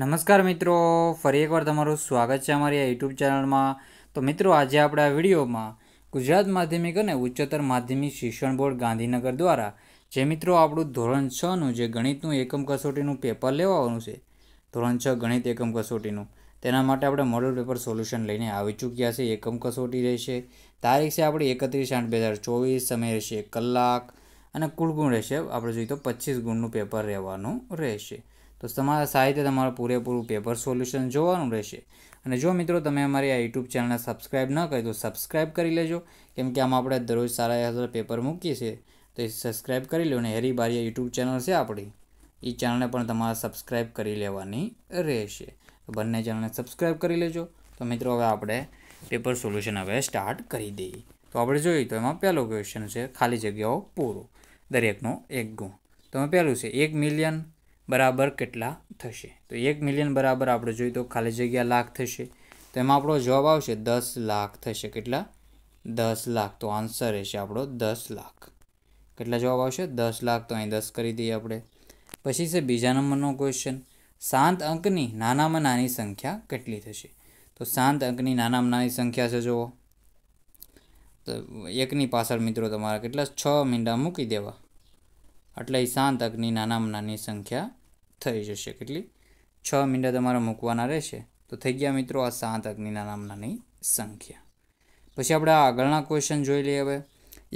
નમસ્કાર મિત્રો ફરી એકવાર તમારું સ્વાગત છે અમારી આ યુટ્યુબ ચેનલમાં તો મિત્રો આજે આપણે આ વિડીયોમાં ગુજરાત માધ્યમિક અને ઉચ્ચતર માધ્યમિક શિક્ષણ બોર્ડ ગાંધીનગર દ્વારા જે મિત્રો આપણું ધોરણ છનું જે ગણિતનું એકમ કસોટીનું પેપર લેવાનું છે ધોરણ છ ગણિત એકમ કસોટીનું તેના માટે આપણે મોડલ પેપર સોલ્યુશન લઈને આવી ચૂક્યા છે એકમ કસોટી રહેશે તારીખ છે આપણી એકત્રીસ આઠ બે હજાર ચોવીસ સમય રહેશે કલાક અને કુલ ગુણ રહેશે આપણે જોઈએ તો પચીસ ગુણનું પેપર રહેવાનું રહેશે તો તમારા સાહિત્ય તમારું પૂરેપૂરું પેપર સોલ્યુશન જોવાનું રહેશે અને જો મિત્રો તમે અમારી આ યુટ્યુબ ચેનલને સબસ્ક્રાઇબ ન કરી તો સબસ્ક્રાઈબ કરી લેજો કેમ કે આમાં આપણે દરરોજ સારા હજાર પેપર મૂકીએ છીએ તો એ સબસ્ક્રાઇબ કરી લો અને હેરી બારી યુટ્યુબ ચેનલ છે આપણી એ ચેનલને પણ તમારે સબસ્ક્રાઇબ કરી લેવાની રહેશે બંને ચેનલને સબસ્ક્રાઇબ કરી લેજો તો મિત્રો હવે આપણે પેપર સોલ્યુશન હવે સ્ટાર્ટ કરી દઈએ તો આપણે જોઈએ તો એમાં પહેલો ક્વેશ્ચન છે ખાલી જગ્યાઓ પૂરો દરેકનો એક ગુણ તો પહેલું છે એક મિલિયન બરાબર કેટલા થશે તો એક મિલિયન બરાબર આપણે જોઈએ તો ખાલી જગ્યા લાખ થશે તો એમાં આપણો જવાબ આવશે દસ લાખ થશે કેટલા દસ લાખ તો આન્સર રહેશે આપણો દસ લાખ કેટલા જવાબ આવશે દસ લાખ તો અહીં દસ કરી દઈએ આપણે પછી છે બીજા નંબરનો ક્વેશ્ચન શાંત અંકની નાનામાં નાની સંખ્યા કેટલી થશે તો શાંત અંકની નાનામાં નાની સંખ્યા છે જુઓ તો એકની પાછળ મિત્રો તમારા કેટલા છ મીંડા મૂકી દેવા એટલે એ શાંત અંકની નાનામાં નાની સંખ્યા થઈ જશે કેટલી છ મીંડા તમારે મૂકવાના રહેશે તો થઈ ગયા મિત્રો આ સાત અગ્નિના નામનાની સંખ્યા પછી આપણે આગળના ક્વેશ્ચન જોઈ લઈએ હવે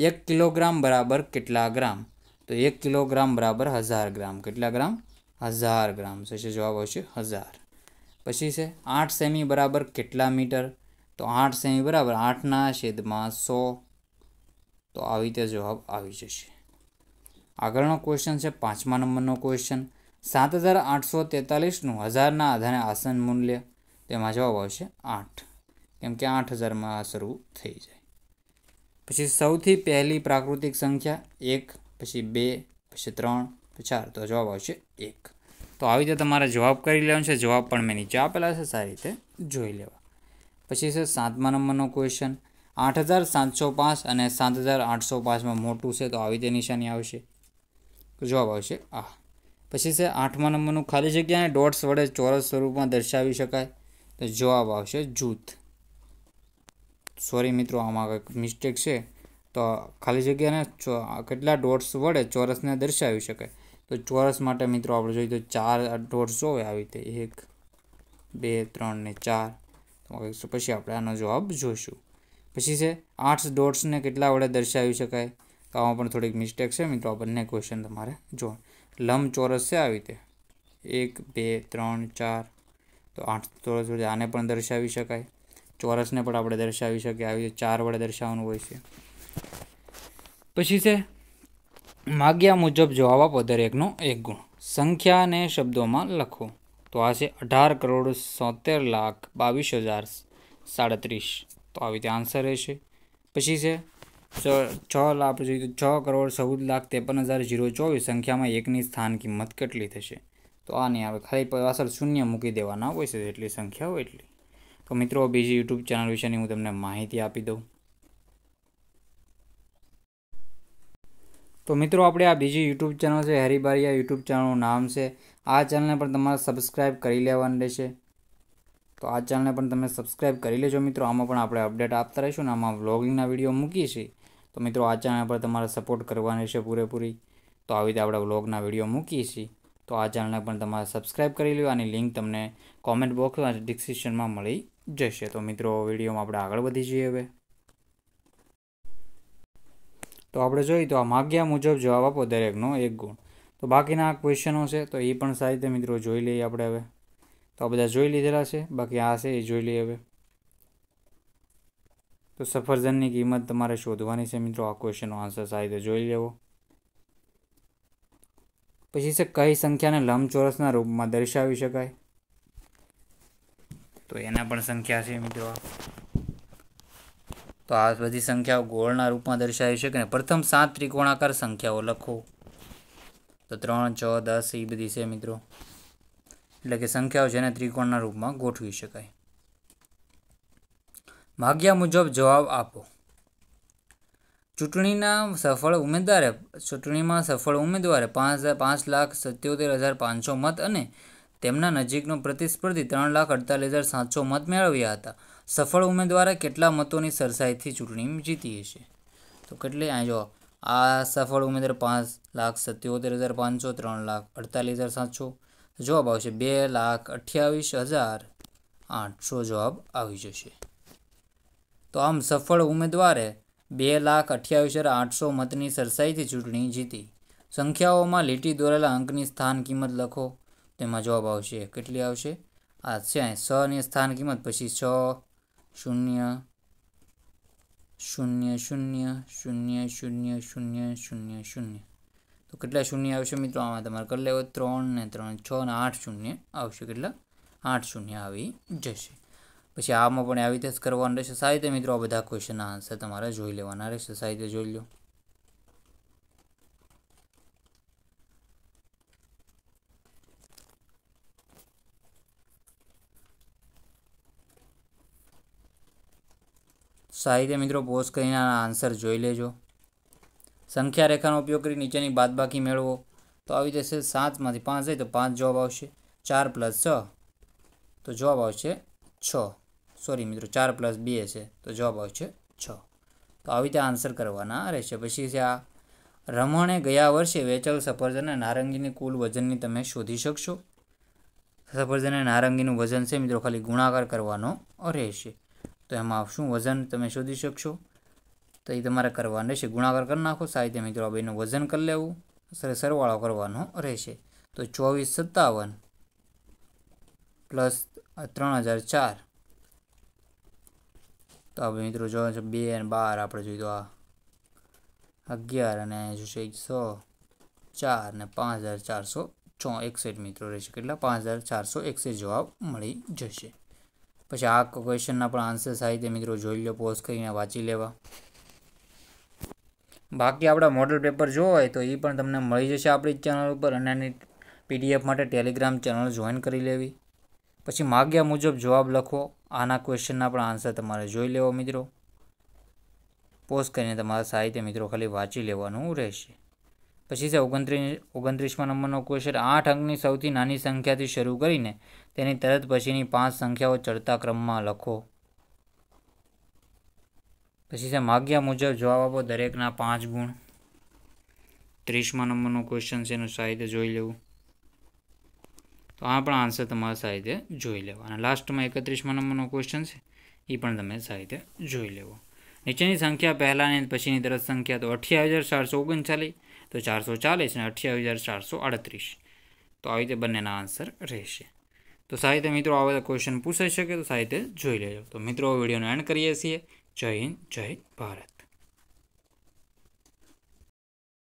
એક કિલોગ્રામ બરાબર કેટલા ગ્રામ તો એક કિલોગ્રામ બરાબર હજાર ગ્રામ કેટલા ગ્રામ હજાર ગ્રામ થશે જવાબ આવશે હજાર પછી છે આઠ સેમી બરાબર કેટલા મીટર તો આઠ સેમી બરાબર આઠના છેદમાં સો તો આવી રીતે જવાબ આવી જશે આગળનો ક્વેશ્ચન છે પાંચમા નંબરનો ક્વેશ્ચન સાત હજાર આઠસો તેતાલીસનું હજારના આધારે આસન મૂલ્ય તેમાં જવાબ આવશે આઠ કેમ કે આઠ હજારમાં આ શરૂ થઈ જાય પછી સૌથી પહેલી પ્રાકૃતિક સંખ્યા એક પછી બે પછી ત્રણ પછી ચાર તો જવાબ આવશે એક તો આવી રીતે તમારે જવાબ કરી લેવાનો છે જવાબ પણ મેં નીચે આપેલા છે સારી રીતે જોઈ લેવા પછી છે સાતમા નંબરનો ક્વેશ્ચન આઠ હજાર સાતસો પાંચ અને સાત હજાર આઠસો પાંચમાં મોટું છે તો આવી રીતે નિશાની આવશે તો જવાબ આવશે આ પછી છે આઠમા નંબરનું ખાલી જગ્યાને ડોટ્સ વડે ચોરસ સ્વરૂપમાં દર્શાવી શકાય તો જવાબ આવશે જૂથ સોરી મિત્રો આમાં કંઈક મિસ્ટેક છે તો ખાલી જગ્યાને કેટલા ડોટ્સ વડે ચોરસને દર્શાવી શકાય તો ચોરસ માટે મિત્રો આપણે જોઈએ તો ચાર ડોટ્સ હોય આવી રીતે એક બે ત્રણ ને ચાર તો પછી આપણે આનો જવાબ જોઈશું પછી છે આઠ ડોટ્સને કેટલા વડે દર્શાવી શકાય તો આમાં પણ થોડીક મિસ્ટેક છે મિત્રો આ બંને ક્વેશ્ચન તમારે જોવા લંબચોરસ છે આવી રીતે એક બે ત્રણ ચાર તો આઠ ચોરસ વડે આને પણ દર્શાવી શકાય ચોરસને પણ આપણે દર્શાવી શકીએ આવી રીતે ચાર વડે દર્શાવવાનું હોય છે પછી છે માગ્યા મુજબ જવાબ આપો દરેકનો એક ગુણ સંખ્યાને શબ્દોમાં લખો તો આ છે અઢાર કરોડ સોતેર લાખ બાવીસ હજાર સાડત્રીસ તો આવી રીતે આન્સર રહેશે પછી છે છ લાભ જોઈએ તો છ કરોડ ચૌદ લાખ ત્રેપન હજાર જીરો ચોવીસ સંખ્યામાં એકની સ્થાન કિંમત કેટલી થશે તો આ નહીં આવે ખાલી પાછળ શૂન્ય મૂકી દેવાના હોય છે એટલી સંખ્યા હોય એટલી તો મિત્રો બીજી યુટ્યુબ ચેનલ વિશેની હું તમને માહિતી આપી દઉં તો મિત્રો આપણે આ બીજી યુટ્યુબ ચેનલ છે હરિબારિયા યુટ્યુબ ચેનલનું નામ છે આ ચેનલને પણ તમારે સબસ્ક્રાઈબ કરી લેવાની રહેશે તો આ ચેનલને પણ તમે સબસ્ક્રાઇબ કરી લેજો મિત્રો આમાં પણ આપણે અપડેટ આપતા રહીશું અને આમાં વ્લોગિંગના વિડીયો મૂકીએ છીએ તો મિત્રો આ ચેનલ પર તમારે સપોર્ટ કરવાની છે પૂરેપૂરી તો આવી રીતે આપણે વ્લોગના વિડીયો મૂકીએ છીએ તો આ ચેનલને પણ તમારે સબસ્ક્રાઈબ કરી લો આની લિંક તમને કોમેન્ટ બોક્સ અને ડિસ્ક્રિપ્શનમાં મળી જશે તો મિત્રો વિડીયોમાં આપણે આગળ વધી જઈએ હવે તો આપણે જોઈએ તો આ માગ્યા મુજબ જવાબ આપો દરેકનો એક ગુણ તો બાકીના આ ક્વેશ્ચનો છે તો એ પણ સારી રીતે મિત્રો જોઈ લઈએ આપણે હવે તો આ બધા જોઈ લીધેલા છે બાકી આ છે એ જોઈ લઈએ હવે તો સફરજનની કિંમત તમારે શોધવાની છે મિત્રો આ ક્વેશ્ચનનો આન્સર સારી રીતે જોઈ લેવો પછી છે કઈ સંખ્યાને લંબચોરસના રૂપમાં દર્શાવી શકાય તો એના પણ સંખ્યા છે મિત્રો તો આ બધી સંખ્યાઓ ગોળના રૂપમાં દર્શાવી શકે ને પ્રથમ સાત ત્રિકોણાકાર સંખ્યાઓ લખો તો ત્રણ છ દસ એ બધી છે મિત્રો એટલે કે સંખ્યાઓ જેને ત્રિકોણના રૂપમાં ગોઠવી શકાય માગ્યા મુજબ જવાબ આપો ચૂંટણીના સફળ ઉમેદવારે ચૂંટણીમાં સફળ ઉમેદવારે પાંચ પાંચ લાખ સત્યોતેર હજાર પાંચસો મત અને તેમના નજીકનો પ્રતિસ્પર્ધી ત્રણ લાખ અડતાલીસ હજાર સાતસો મત મેળવ્યા હતા સફળ ઉમેદવારે કેટલા મતોની સરસાઈથી ચૂંટણી જીતી હશે તો કેટલી અહીં જો આ સફળ ઉમેદવાર પાંચ લાખ સત્યોતેર હજાર પાંચસો ત્રણ લાખ અડતાલીસ હજાર સાતસો જવાબ આવશે બે લાખ અઠ્યાવીસ હજાર આઠસો જવાબ આવી જશે તો આમ સફળ ઉમેદવારે બે લાખ અઠ્યાવીસ હજાર આઠસો મતની સરસાઈથી ચૂંટણી જીતી સંખ્યાઓમાં લીટી દોરેલા અંકની સ્થાન કિંમત લખો તેમાં જવાબ આવશે કેટલી આવશે આ છે સ ની સ્થાન કિંમત પછી છ શૂન્ય શૂન્ય શૂન્ય શૂન્ય શૂન્ય શૂન્ય શૂન્ય શૂન્ય તો કેટલા શૂન્ય આવશે મિત્રો આમાં તમારે કરી લેવો ત્રણ ને ત્રણ છ ને આઠ શૂન્ય આવશે કેટલા આઠ શૂન્ય આવી જશે પછી આમાં પણ આવી રીતે જ કરવાનું રહેશે સાહિત્ય મિત્રો આ બધા ક્વેશ્ચનના આન્સર તમારે જોઈ લેવાના રહેશે સાહિત્ય જોઈ લો સાહિત્ય મિત્રો પોસ્ટ કરીને આના આન્સર જોઈ લેજો સંખ્યા રેખાનો ઉપયોગ કરી નીચેની બાદબાકી મેળવો તો આવી જશે સાતમાંથી પાંચ જાય તો પાંચ જવાબ આવશે ચાર પ્લસ છ તો જવાબ આવશે છ સોરી મિત્રો ચાર પ્લસ બે છે તો જવાબ આવશે છ તો આવી રીતે આન્સર કરવાના રહેશે પછી છે આ રમણે ગયા વર્ષે વેચલ સફરજન અને નારંગીની કુલ વજનની તમે શોધી શકશો સફરજન અને નારંગીનું વજન છે મિત્રો ખાલી ગુણાકાર કરવાનો રહેશે તો એમાં શું વજન તમે શોધી શકશો તો એ તમારે કરવાનું રહેશે ગુણાકાર કરી નાખો સાહિત્ય મિત્રો આ બેનું વજન કરી લેવું સરવાળો કરવાનો રહેશે તો ચોવીસ સત્તાવન પ્લસ ત્રણ હજાર ચાર તો આપણે મિત્રો જોવાનું છે બે અને બાર આપણે જોઈ તો આ અગિયાર અને જોશે એકસો ચાર ને પાંચ હજાર ચારસો ચો એકસઠ મિત્રો રહેશે કેટલા પાંચ હજાર ચારસો એકસઠ જવાબ મળી જશે પછી આ ક્વેશ્ચનના પણ આન્સર તે મિત્રો જોઈ લો પોઝ કરીને વાંચી લેવા બાકી આપણા મોડલ પેપર જો હોય તો એ પણ તમને મળી જશે આપણી ચેનલ ઉપર અને પીડીએફ માટે ટેલિગ્રામ ચેનલ જોઈન કરી લેવી પછી માગ્યા મુજબ જવાબ લખો આના ક્વેશ્ચનના પણ આન્સર તમારે જોઈ લેવો મિત્રો પોઝ કરીને તમારા સાહિત્ય મિત્રો ખાલી વાંચી લેવાનું રહેશે પછી છે ઓગણત્રીસ ઓગણત્રીસમાં નંબરનો ક્વેશ્ચન આઠ અંકની સૌથી નાની સંખ્યાથી શરૂ કરીને તેની તરત પછીની પાંચ સંખ્યાઓ ચડતા ક્રમમાં લખો પછી છે માગ્યા મુજબ જવાબ આપો દરેકના પાંચ ગુણ ત્રીસમાં નંબરનો ક્વેશ્ચન છે એનું સાહિત્ય જોઈ લેવું તો આ પણ આન્સર તમારે સાહિત્ય જોઈ લેવો અને લાસ્ટમાં એકત્રીસમાં નંબરનો ક્વેશ્ચન છે એ પણ તમે સાહિત્ય જોઈ લેવો નીચેની સંખ્યા પહેલાંની પછીની તરત સંખ્યા તો અઠ્યાવીસ હજાર ચારસો ઓગણચાલીસ તો ચારસો ચાલીસ અને અઠ્યાવીસ હજાર ચારસો આડત્રીસ તો આવી રીતે બંનેના આન્સર રહેશે તો સાહિત્ય મિત્રો આ બધા ક્વેશ્ચન પૂછાઈ શકે તો સાહિત્ય જોઈ લેજો તો મિત્રો વિડીયોનો એન્ડ કરીએ છીએ જય હિન્દ જય ભારત